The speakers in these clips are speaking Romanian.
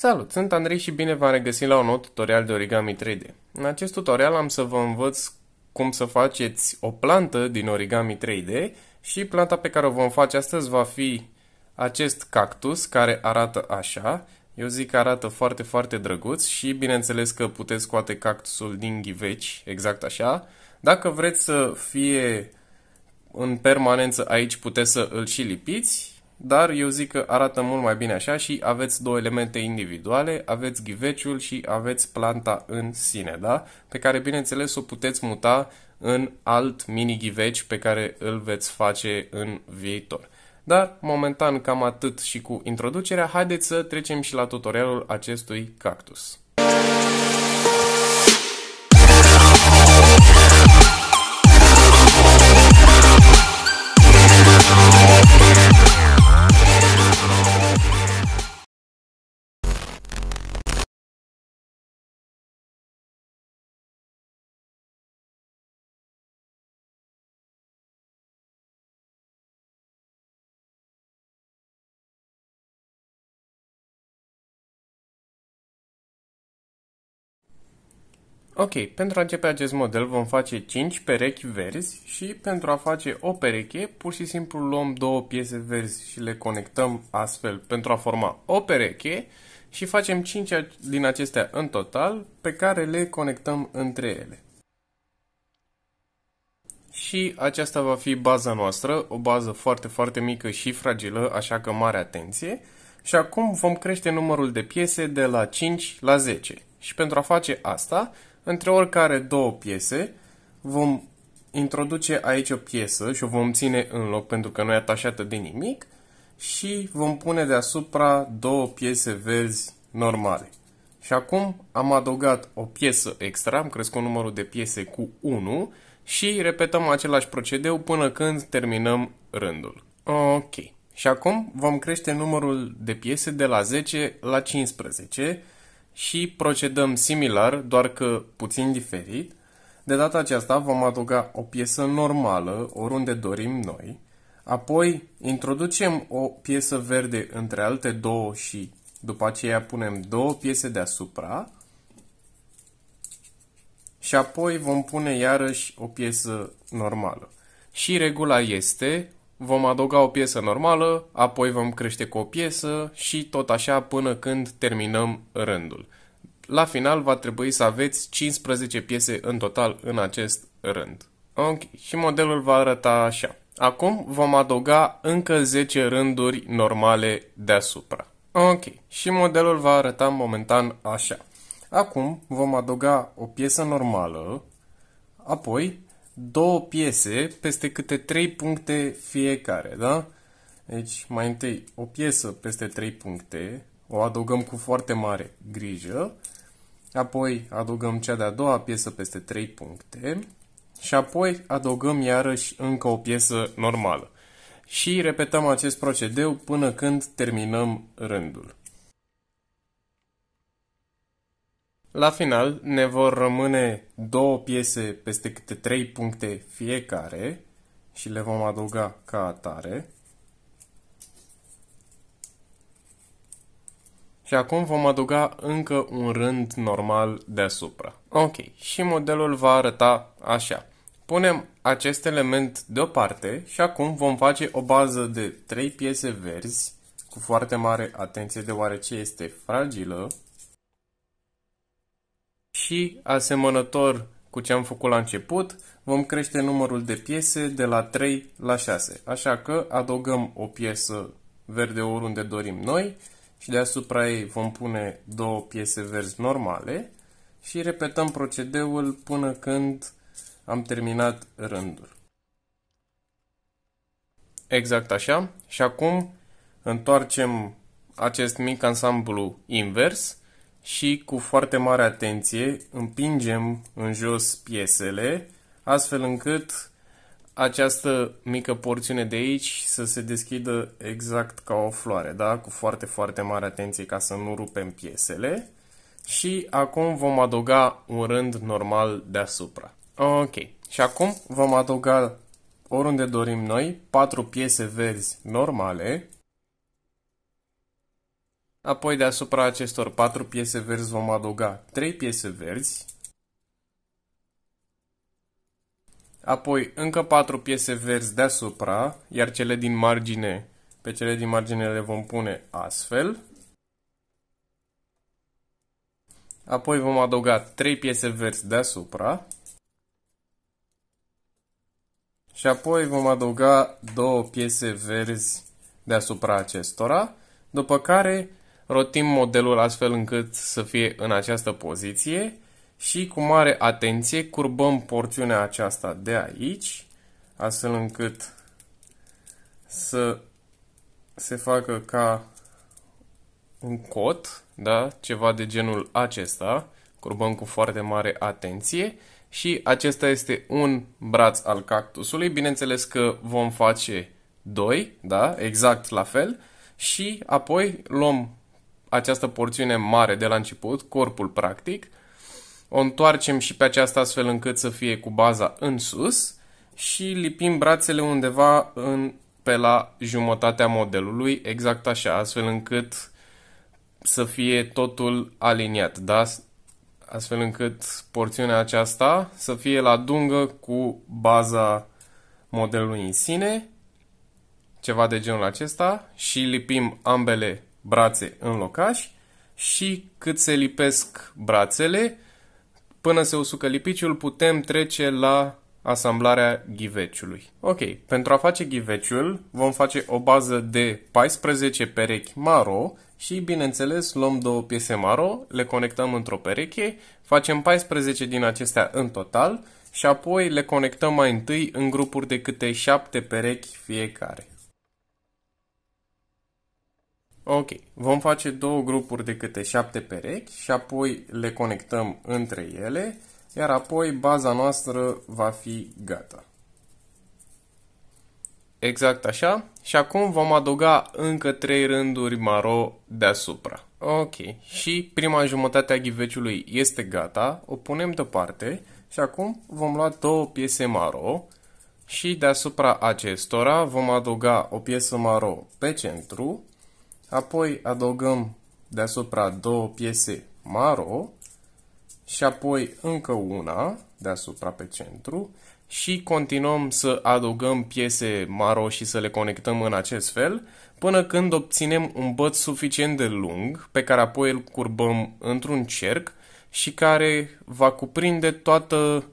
Salut, sunt Andrei și bine v-am regăsit la un nou tutorial de origami 3D. În acest tutorial am să vă învăț cum să faceți o plantă din origami 3D și planta pe care o vom face astăzi va fi acest cactus care arată așa. Eu zic că arată foarte, foarte drăguț și bineînțeles că puteți scoate cactusul din ghiveci, exact așa. Dacă vreți să fie în permanență aici, puteți să îl și lipiți dar eu zic că arată mult mai bine așa și aveți două elemente individuale, aveți ghiveciul și aveți planta în sine, da? Pe care, bineînțeles, o puteți muta în alt mini-ghiveci pe care îl veți face în viitor. Dar, momentan, cam atât și cu introducerea, haideți să trecem și la tutorialul acestui cactus. Muzica Ok, pentru a începe acest model vom face 5 perechi verzi și pentru a face o pereche pur și simplu luăm două piese verzi și le conectăm astfel pentru a forma o pereche și facem 5 din acestea în total pe care le conectăm între ele. Și aceasta va fi baza noastră, o bază foarte, foarte mică și fragilă, așa că mare atenție. Și acum vom crește numărul de piese de la 5 la 10. Și pentru a face asta, între oricare două piese vom introduce aici o piesă și o vom ține în loc pentru că nu e atașată de nimic și vom pune deasupra două piese verzi normale. Și acum am adăugat o piesă extra, am crescut numărul de piese cu 1 și repetăm același procedeu până când terminăm rândul. Ok. Și acum vom crește numărul de piese de la 10 la 15 și procedăm similar, doar că puțin diferit. De data aceasta vom adăuga o piesă normală oriunde dorim noi, apoi introducem o piesă verde între alte două și după aceea punem două piese deasupra și apoi vom pune iarăși o piesă normală. Și regula este vom adăuga o piesă normală, apoi vom crește cu o piesă și tot așa până când terminăm rândul. La final va trebui să aveți 15 piese în total în acest rând. Ok, și modelul va arăta așa. Acum vom adăuga încă 10 rânduri normale deasupra. Ok, și modelul va arăta momentan așa. Acum vom adăuga o piesă normală, apoi două piese peste câte trei puncte fiecare, da? Deci, mai întâi, o piesă peste trei puncte, o adăugăm cu foarte mare grijă, apoi adăugăm cea de-a doua piesă peste trei puncte și apoi adăugăm iarăși încă o piesă normală. Și repetăm acest procedeu până când terminăm rândul. La final ne vor rămâne două piese peste câte trei puncte fiecare și le vom adăuga ca atare. Și acum vom adăuga încă un rând normal deasupra. Ok, și modelul va arăta așa. Punem acest element deoparte și acum vom face o bază de 3 piese verzi cu foarte mare atenție deoarece este fragilă și, asemănător cu ce am făcut la început, vom crește numărul de piese de la 3 la 6. Așa că adăugăm o piesă verde oriunde dorim noi și deasupra ei vom pune două piese verzi normale și repetăm procedeul până când am terminat rândul. Exact așa. Și acum întoarcem acest mic ansamblu invers și cu foarte mare atenție împingem în jos piesele, astfel încât această mică porțiune de aici să se deschidă exact ca o floare, da? cu foarte, foarte mare atenție ca să nu rupem piesele. Și acum vom adăuga un rând normal deasupra. Ok, și acum vom adăuga oriunde dorim noi, patru piese verzi normale, Apoi deasupra acestor patru piese verzi vom adăuga trei piese verzi. Apoi încă patru piese verzi deasupra, iar cele din margine, pe cele din margine le vom pune astfel. Apoi vom adăuga 3 piese verzi deasupra. Și apoi vom adăuga două piese verzi deasupra acestora, după care rotim modelul astfel încât să fie în această poziție și cu mare atenție curbăm porțiunea aceasta de aici, astfel încât să se facă ca un cot, da? ceva de genul acesta, curbăm cu foarte mare atenție și acesta este un braț al cactusului, bineînțeles că vom face doi, da? exact la fel, și apoi luăm această porțiune mare de la început, corpul practic, o întoarcem și pe aceasta astfel încât să fie cu baza în sus și lipim brațele undeva în, pe la jumătatea modelului, exact așa, astfel încât să fie totul aliniat, da? astfel încât porțiunea aceasta să fie la dungă cu baza modelului în sine, ceva de genul acesta, și lipim ambele brațe în locaș și cât se lipesc brațele, până se usucă lipiciul, putem trece la asamblarea ghiveciului. Ok, pentru a face ghiveciul vom face o bază de 14 perechi maro și, bineînțeles, luăm două piese maro, le conectăm într-o pereche, facem 14 din acestea în total și apoi le conectăm mai întâi în grupuri de câte 7 perechi fiecare. Ok, vom face două grupuri de câte șapte perechi și apoi le conectăm între ele, iar apoi baza noastră va fi gata. Exact așa. Și acum vom adăuga încă trei rânduri maro deasupra. Ok, și prima jumătate a ghiveciului este gata, o punem deoparte și acum vom lua două piese maro și deasupra acestora vom adăuga o piesă maro pe centru apoi adăugăm deasupra două piese maro și apoi încă una deasupra pe centru și continuăm să adăugăm piese maro și să le conectăm în acest fel până când obținem un băț suficient de lung pe care apoi îl curbăm într-un cerc și care va cuprinde toată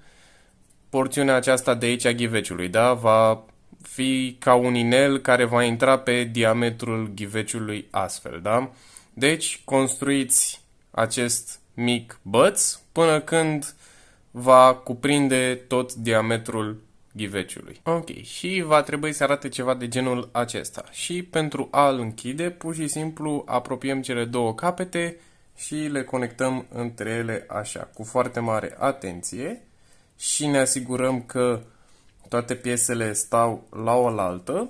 porțiunea aceasta de aici a ghiveciului, da? va fi ca un inel care va intra pe diametrul ghiveciului astfel, da? Deci construiți acest mic băț până când va cuprinde tot diametrul ghiveciului. Ok, și va trebui să arate ceva de genul acesta. Și pentru a-l închide, pur și simplu apropiem cele două capete și le conectăm între ele așa, cu foarte mare atenție și ne asigurăm că toate piesele stau la oaltă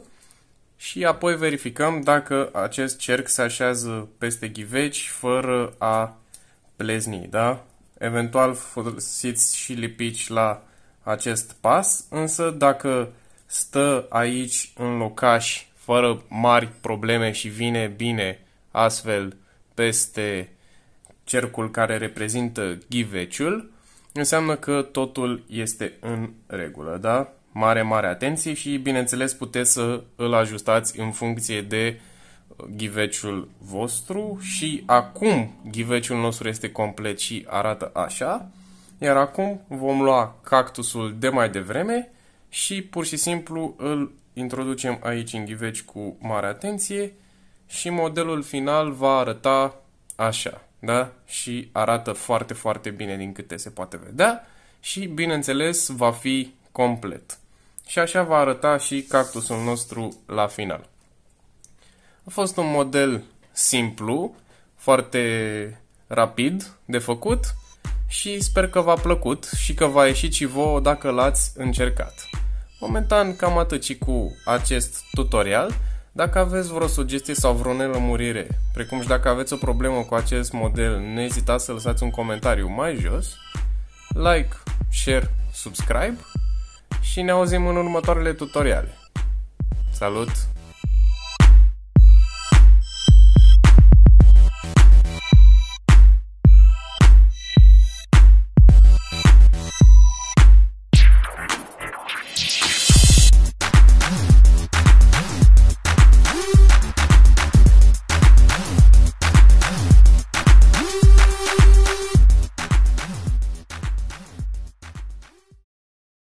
și apoi verificăm dacă acest cerc se așează peste ghiveci fără a plezni, da? Eventual folosiți și lipici la acest pas, însă dacă stă aici în locaș fără mari probleme și vine bine astfel peste cercul care reprezintă ghiveciul, înseamnă că totul este în regulă, da? mare, mare atenție și, bineînțeles, puteți să îl ajustați în funcție de uh, ghiveciul vostru și acum ghiveciul nostru este complet și arată așa, iar acum vom lua cactusul de mai devreme și pur și simplu îl introducem aici în ghiveci cu mare atenție și modelul final va arăta așa, da? Și arată foarte, foarte bine din câte se poate vedea și, bineînțeles, va fi complet. Și așa va arăta și cactusul nostru la final. A fost un model simplu, foarte rapid de făcut și sper că v-a plăcut și că va ieși și vouă dacă l-ați încercat. Momentan cam atât și cu acest tutorial. Dacă aveți vreo sugestie sau vreo nelămurire, precum și dacă aveți o problemă cu acest model, nu ezitați să lăsați un comentariu mai jos, like, share, subscribe și ne auzim în următoarele tutoriale. Salut!